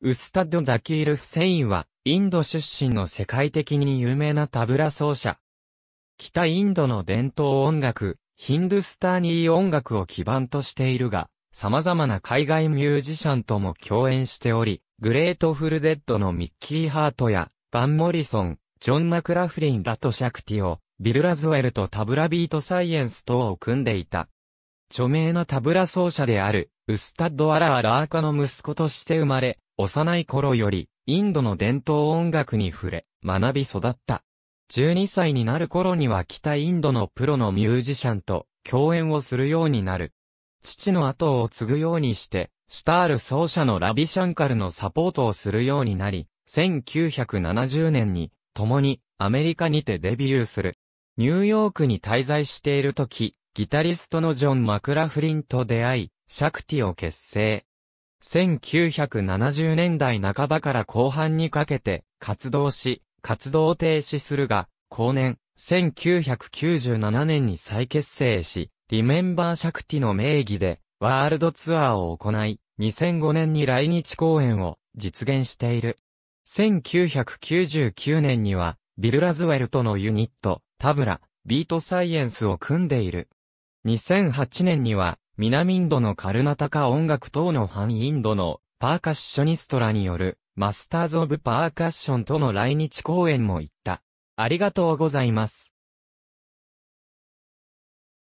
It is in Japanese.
ウスタッド・ザキール・フセインは、インド出身の世界的に有名なタブラ奏者。北インドの伝統音楽、ヒンドゥスターニー音楽を基盤としているが、様々な海外ミュージシャンとも共演しており、グレートフルデッドのミッキー・ハートや、バン・モリソン、ジョン・マクラフリンラト・シャクティオ、ビル・ラズウェルとタブラビート・サイエンス等を組んでいた。著名なタブラ奏者である、ウスタッド・アラー・ラーカの息子として生まれ、幼い頃より、インドの伝統音楽に触れ、学び育った。12歳になる頃には北インドのプロのミュージシャンと共演をするようになる。父の後を継ぐようにして、スタール奏者のラビシャンカルのサポートをするようになり、1970年に、共にアメリカにてデビューする。ニューヨークに滞在している時、ギタリストのジョン・マクラフリンと出会い、シャクティを結成。1970年代半ばから後半にかけて活動し、活動停止するが、後年、1997年に再結成し、リメンバーシャクティの名義で、ワールドツアーを行い、2005年に来日公演を実現している。1999年には、ビル・ラズウェルとのユニット、タブラ、ビートサイエンスを組んでいる。2008年には、南インドのカルナタカ音楽等の反インドのパーカッショニストらによるマスターズ・オブ・パーカッションとの来日公演も行った。ありがとうございます。